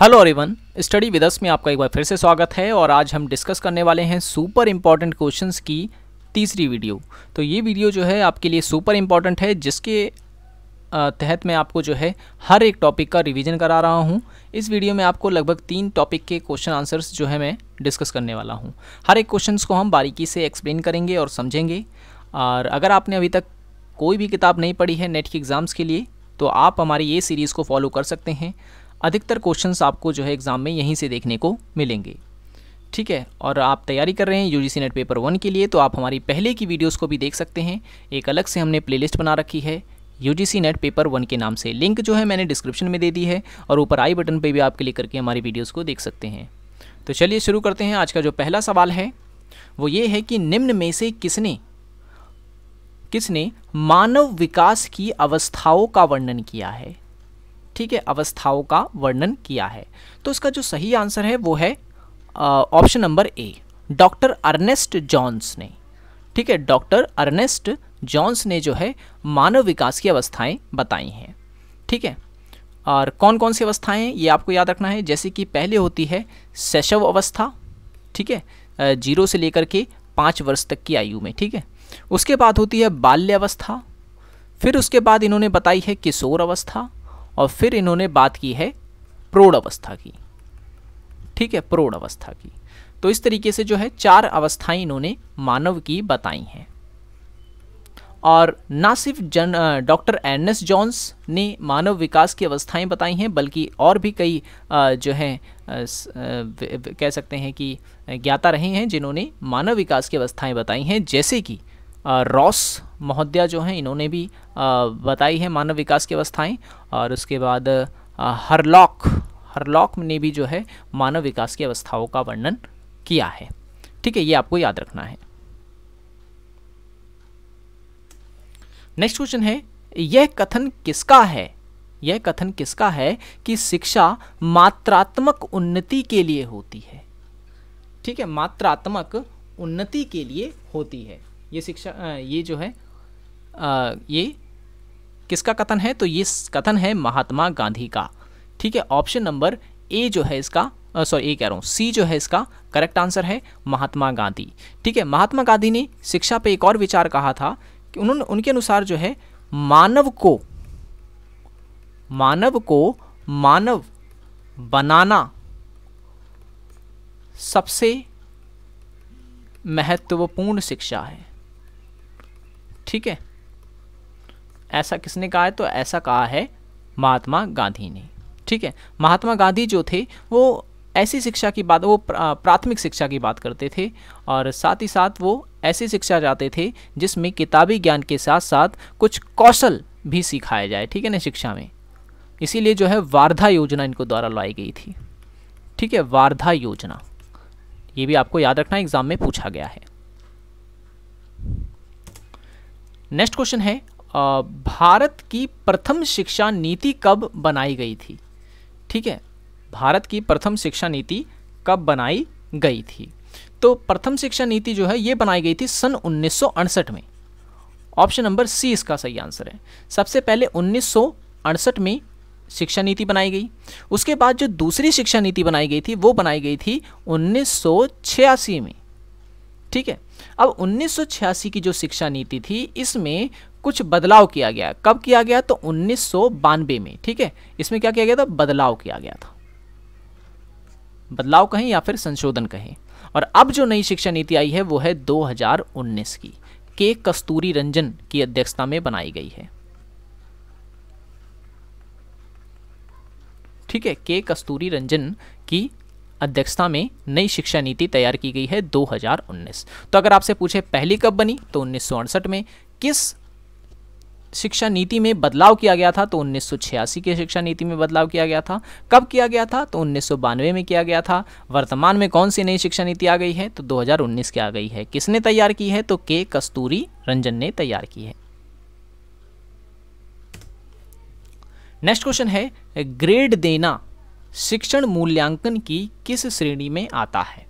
hello everyone study with us में आपका एक बार फिर से स्वागत है और आज हम डिस्कस करने वाले हैं सुपर इम्पॉर्टेंट क्वेश्चंस की तीसरी वीडियो तो ये वीडियो जो है आपके लिए सुपर इम्पॉर्टेंट है जिसके तहत मैं आपको जो है हर एक टॉपिक का रिवीजन करा रहा हूँ इस वीडियो में आपको लगभग तीन टॉपिक के क्वेश्चन आंसर्स जो है मैं डिस्कस करने वाला हूँ हर एक क्वेश्चन को हम बारीकी से एक्सप्लेन करेंगे और समझेंगे और अगर आपने अभी तक कोई भी किताब नहीं पढ़ी है नेट के एग्ज़ाम्स के लिए तो आप हमारी ये सीरीज़ को फॉलो कर सकते हैं अधिकतर क्वेश्चंस आपको जो है एग्ज़ाम में यहीं से देखने को मिलेंगे ठीक है और आप तैयारी कर रहे हैं यूजीसी नेट पेपर वन के लिए तो आप हमारी पहले की वीडियोस को भी देख सकते हैं एक अलग से हमने प्लेलिस्ट बना रखी है यूजीसी नेट पेपर वन के नाम से लिंक जो है मैंने डिस्क्रिप्शन में दे दी है और ऊपर आई बटन पर भी आप क्लिक करके हमारी वीडियोज़ को देख सकते हैं तो चलिए शुरू करते हैं आज का जो पहला सवाल है वो ये है कि निम्न में से किसने किसने मानव विकास की अवस्थाओं का वर्णन किया है ठीक है अवस्थाओं का वर्णन किया है तो इसका जो सही आंसर है वो है option number A doctor Ernest Jones ने ठीक है डॉक्टर अर्नेस्ट जॉन्स ने जो है मानव विकास की अवस्थाएं बताई हैं ठीक है और कौन कौन सी अवस्थाएं ये आपको याद रखना है जैसे कि पहले होती है शैशव अवस्था ठीक है जीरो से लेकर के पाँच वर्ष तक की आयु में ठीक है उसके बाद होती है बाल्य अवस्था फिर उसके बाद इन्होंने बताई है किशोर अवस्था और फिर इन्होंने बात की है प्रौढ़ अवस्था की ठीक है प्रौढ़ अवस्था की तो इस तरीके से जो है चार अवस्थाएं इन्होंने मानव की बताई हैं और ना सिर्फ जन डॉक्टर एनएस जॉन्स ने मानव विकास की अवस्थाएं बताई हैं बल्कि और भी कई जो हैं कह सकते हैं कि ज्ञाता रहे हैं जिन्होंने मानव विकास की अवस्थाएं बताई हैं जैसे कि रॉस महोदया जो हैं इन्होंने भी बताई है मानव विकास की अवस्थाएं और उसके बाद हरलॉक हरलॉक ने भी जो है मानव विकास की अवस्थाओं का वर्णन किया है ठीक है ये आपको याद रखना है नेक्स्ट क्वेश्चन है यह कथन किसका है यह कथन किसका है कि शिक्षा मात्रात्मक उन्नति के लिए होती है ठीक है मात्रात्मक उन्नति के लिए होती है ये शिक्षा ये जो है आ, ये किसका कथन है तो ये कथन है महात्मा गांधी का ठीक है ऑप्शन नंबर ए जो है इसका सॉरी ए कह रहा हूँ सी जो है इसका करेक्ट आंसर है महात्मा गांधी ठीक है महात्मा गांधी ने शिक्षा पे एक और विचार कहा था कि उन्होंने उनके अनुसार जो है मानव को मानव को मानव बनाना सबसे महत्वपूर्ण शिक्षा है ठीक है ऐसा किसने कहा है तो ऐसा कहा है महात्मा गांधी ने ठीक है महात्मा गांधी जो थे वो ऐसी शिक्षा की बात वो प्राथमिक शिक्षा की बात करते थे और साथ ही साथ वो ऐसी शिक्षा जाते थे जिसमें किताबी ज्ञान के साथ साथ कुछ कौशल भी सिखाया जाए ठीक है ना शिक्षा में इसीलिए जो है वार्धा योजना इनको द्वारा लाई गई थी ठीक है वार्धा योजना ये भी आपको याद रखना एग्ज़ाम में पूछा गया है नेक्स्ट क्वेश्चन है भारत की प्रथम शिक्षा नीति कब बनाई गई थी ठीक है भारत की प्रथम शिक्षा नीति कब बनाई गई थी तो प्रथम शिक्षा नीति जो है ये बनाई गई थी सन उन्नीस में ऑप्शन नंबर सी इसका सही आंसर है सबसे पहले उन्नीस में शिक्षा नीति बनाई गई उसके बाद जो दूसरी शिक्षा नीति बनाई गई थी वो बनाई गई थी उन्नीस में ठीक है अब 1986 की जो शिक्षा नीति थी इसमें कुछ बदलाव किया गया कब किया गया तो उन्नीस में ठीक है इसमें क्या किया गया था बदलाव किया गया था बदलाव कहें या फिर संशोधन कहें और अब जो नई शिक्षा नीति आई है वो है 2019 की के कस्तूरी रंजन की अध्यक्षता में बनाई गई है ठीक है के कस्तूरी रंजन की अध्यक्षता में नई शिक्षा नीति तैयार की गई है 2019 तो अगर आपसे पूछे पहली कब बनी तो उन्नीस में किस शिक्षा नीति में बदलाव किया गया था तो 1986 की शिक्षा नीति में बदलाव किया गया था कब किया गया था तो उन्नीस में किया गया था वर्तमान में कौन सी नई शिक्षा नीति आ गई है तो 2019 की आ गई है किसने तैयार की है तो के कस्तूरी रंजन ने तैयार की है नेक्स्ट क्वेश्चन है ग्रेड देना शिक्षण मूल्यांकन की किस श्रेणी में आता है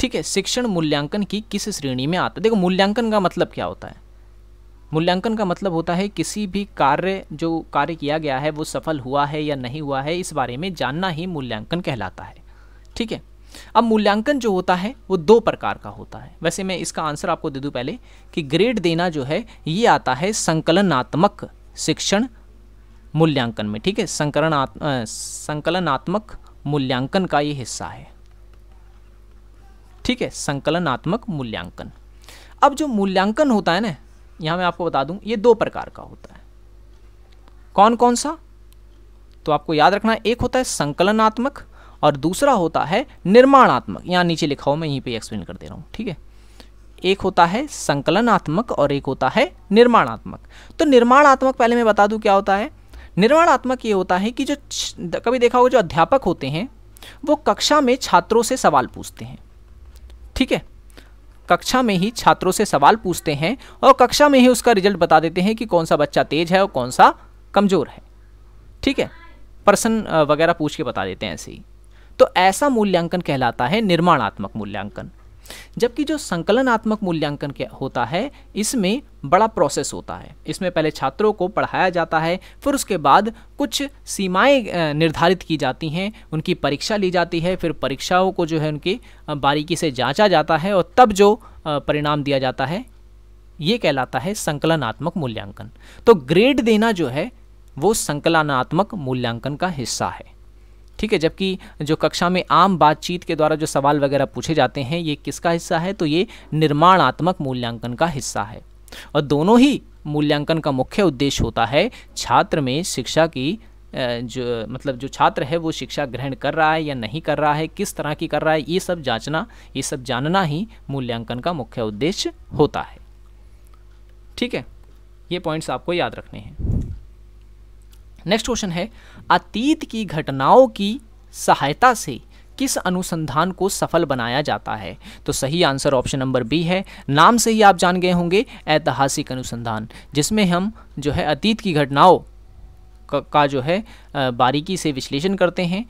ठीक है शिक्षण मूल्यांकन की किस श्रेणी में आता है देखो मूल्यांकन का मतलब क्या होता है मूल्यांकन का मतलब होता है किसी भी कार्य जो कार्य किया गया है वो सफल हुआ है या नहीं हुआ है इस बारे में जानना ही मूल्यांकन कहलाता है ठीक है अब मूल्यांकन जो होता है वो दो प्रकार का होता है वैसे मैं इसका आंसर आपको दे दूँ पहले कि ग्रेड देना जो है ये आता है संकलनात्मक शिक्षण मूल्यांकन में ठीक है संकलन संकलनात्मक मूल्यांकन का ये हिस्सा है ठीक है संकलनात्मक मूल्यांकन अब जो मूल्यांकन होता है ना यहां मैं आपको बता दूं ये दो प्रकार का होता है कौन कौन सा तो आपको याद रखना एक होता है संकलनात्मक और दूसरा होता है निर्माणात्मक यहां नीचे लिखा हो मैं यहीं पे एक्सप्लेन कर दे रहा हूं ठीक है एक होता है संकलनात्मक और एक होता है निर्माणात्मक तो निर्माणात्मक पहले मैं बता दूं क्या होता है निर्माणात्मक ये होता है कि जो कभी देखा होगा जो अध्यापक होते हैं वो कक्षा में छात्रों से सवाल पूछते हैं ठीक है कक्षा में ही छात्रों से सवाल पूछते हैं और कक्षा में ही उसका रिजल्ट बता देते हैं कि कौन सा बच्चा तेज है और कौन सा कमज़ोर है ठीक है पर्सन वगैरह पूछ के बता देते हैं ऐसे ही तो ऐसा मूल्यांकन कहलाता है निर्माणात्मक मूल्यांकन जबकि जो संकलनात्मक मूल्यांकन होता है इसमें बड़ा प्रोसेस होता है इसमें पहले छात्रों को पढ़ाया जाता है फिर उसके बाद कुछ सीमाएं निर्धारित की जाती हैं उनकी परीक्षा ली जाती है फिर परीक्षाओं को जो है उनकी बारीकी से जांचा जाता है और तब जो परिणाम दिया जाता है ये कहलाता है संकलनात्मक मूल्यांकन तो ग्रेड देना जो है वो संकलनात्मक मूल्यांकन का हिस्सा है ठीक है जबकि जो कक्षा में आम बातचीत के द्वारा जो सवाल वगैरह पूछे जाते हैं ये किसका हिस्सा है तो ये निर्माणात्मक मूल्यांकन का हिस्सा है और दोनों ही मूल्यांकन का मुख्य उद्देश्य होता है छात्र में शिक्षा की जो मतलब जो छात्र है वो शिक्षा ग्रहण कर रहा है या नहीं कर रहा है किस तरह की कर रहा है ये सब जांचना ये सब जानना ही मूल्यांकन का मुख्य उद्देश्य होता है ठीक है ये पॉइंट्स आपको याद रखने हैं नेक्स्ट क्वेश्चन है अतीत की घटनाओं की सहायता से किस अनुसंधान को सफल बनाया जाता है तो सही आंसर ऑप्शन नंबर बी है नाम से ही आप जान गए होंगे ऐतिहासिक अनुसंधान जिसमें हम जो है अतीत की घटनाओं का जो है बारीकी से विश्लेषण करते हैं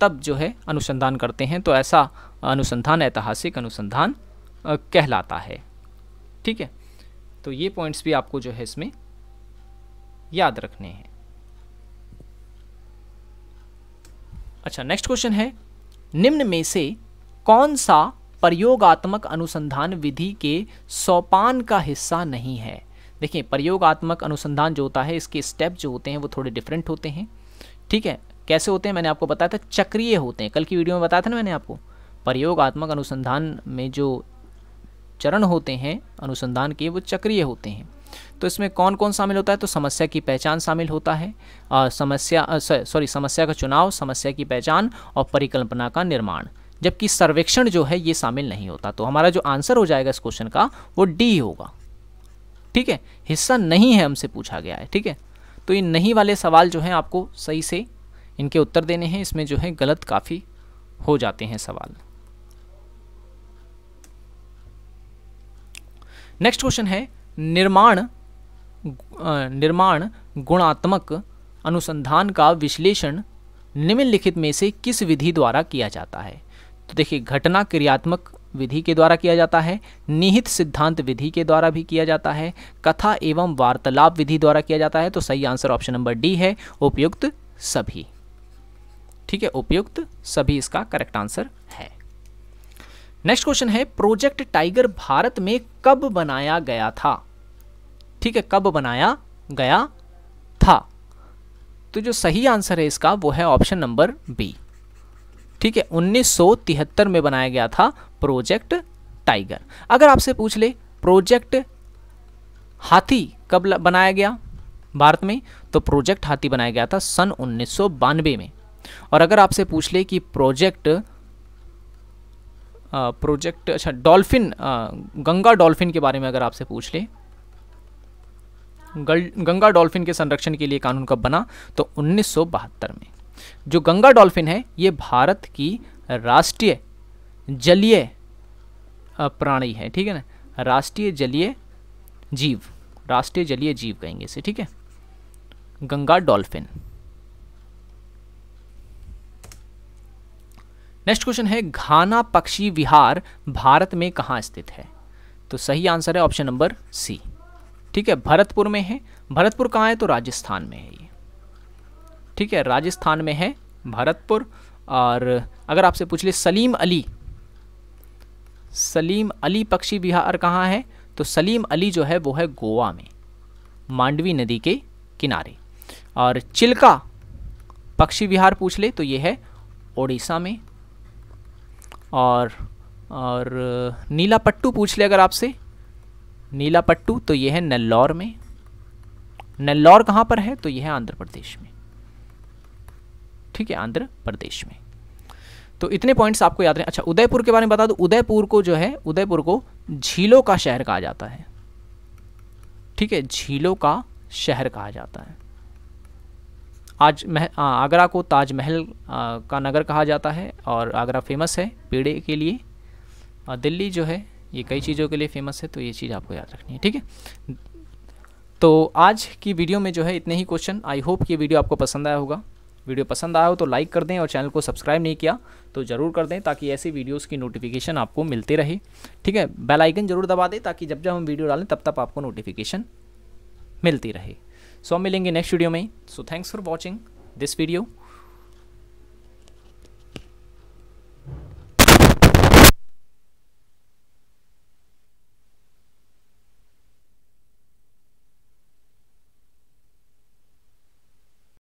तब जो है अनुसंधान करते हैं तो ऐसा अनुसंधान ऐतिहासिक अनुसंधान कहलाता है ठीक है तो ये पॉइंट्स भी आपको जो है इसमें याद रखने हैं अच्छा नेक्स्ट क्वेश्चन है निम्न में से कौन सा प्रयोगात्मक अनुसंधान विधि के सोपान का हिस्सा नहीं है देखिए प्रयोगात्मक अनुसंधान जो होता है इसके स्टेप जो होते हैं वो थोड़े डिफरेंट होते हैं ठीक है कैसे होते हैं मैंने आपको बताया था चक्रीय होते हैं कल की वीडियो में बताया था ना मैंने आपको प्रयोगात्मक अनुसंधान में जो चरण होते हैं अनुसंधान के वो चक्रीय होते हैं तो इसमें कौन कौन शामिल होता है तो समस्या की पहचान शामिल होता है आ, समस्या सॉरी समस्या का चुनाव समस्या की पहचान और परिकल्पना का निर्माण जबकि सर्वेक्षण जो है ये शामिल नहीं होता तो हमारा जो आंसर हो जाएगा इस क्वेश्चन का वो डी होगा ठीक है हिस्सा नहीं है हमसे पूछा गया है ठीक है तो ये नहीं वाले सवाल जो हैं आपको सही से इनके उत्तर देने हैं इसमें जो है गलत काफ़ी हो जाते हैं सवाल नेक्स्ट क्वेश्चन है निर्माण निर्माण गुणात्मक अनुसंधान का विश्लेषण निम्नलिखित में से किस विधि द्वारा किया जाता है तो देखिए घटना क्रियात्मक विधि के द्वारा किया जाता है निहित सिद्धांत विधि के द्वारा भी किया जाता है कथा एवं वार्तालाप विधि द्वारा किया जाता है तो सही आंसर ऑप्शन नंबर डी है उपयुक्त सभी ठीक है उपयुक्त सभी इसका करेक्ट आंसर है नेक्स्ट क्वेश्चन है प्रोजेक्ट टाइगर भारत में कब बनाया गया था ठीक है कब बनाया गया था तो जो सही आंसर है इसका वो है ऑप्शन नंबर बी ठीक है 1973 में बनाया गया था प्रोजेक्ट टाइगर अगर आपसे पूछ ले प्रोजेक्ट हाथी कब बनाया गया भारत में तो प्रोजेक्ट हाथी बनाया गया था सन उन्नीस में और अगर आपसे पूछ ले कि प्रोजेक्ट प्रोजेक्ट अच्छा डॉल्फिन गंगा डॉल्फिन के बारे में अगर आपसे पूछ ले गंगा डॉल्फिन के संरक्षण के लिए कानून कब बना तो उन्नीस में जो गंगा डॉल्फिन है ये भारत की राष्ट्रीय जलीय प्राणी है ठीक है ना राष्ट्रीय जलीय जीव राष्ट्रीय जलीय जीव कहेंगे इसे ठीक है गंगा डॉल्फिन नेक्स्ट क्वेश्चन है घाना पक्षी विहार भारत में कहाँ स्थित है तो सही आंसर है ऑप्शन नंबर सी ठीक है भरतपुर में है भरतपुर कहाँ है तो राजस्थान में है ये ठीक है राजस्थान में है भरतपुर और अगर आपसे पूछ ले सलीम अली सलीम अली पक्षी विहार कहाँ है तो सलीम अली जो है वो है गोवा में मांडवी नदी के किनारे और चिल्का पक्षी विहार पूछ ले तो ये है ओडिशा में और और नीलापट्टू पूछ ले अगर आपसे नीला पट्टू तो यह है नल्लौर में नल्लौर कहाँ पर है तो यह है आंध्र प्रदेश में ठीक है आंध्र प्रदेश में तो इतने पॉइंट्स आपको याद रहे अच्छा उदयपुर के बारे में बता दो उदयपुर को जो है उदयपुर को झीलों का शहर कहा जाता है ठीक है झीलों का शहर कहा जाता है आज मह आगरा को ताजमहल का नगर कहा जाता है और आगरा फेमस है पेड़े के लिए दिल्ली जो है ये कई चीज़ों के लिए फेमस है तो ये चीज़ आपको याद रखनी है ठीक है तो आज की वीडियो में जो है इतने ही क्वेश्चन आई होप ये वीडियो आपको पसंद आया होगा वीडियो पसंद आया हो तो लाइक कर दें और चैनल को सब्सक्राइब नहीं किया तो ज़रूर कर दें ताकि ऐसी वीडियोस की नोटिफिकेशन आपको मिलते रहे ठीक है बेल आइकन जरूर दबा दें ताकि जब जब हम वीडियो डालें तब तक आपको नोटिफिकेशन मिलती रहे सो so, मिलेंगे नेक्स्ट वीडियो में so thanks for watching this video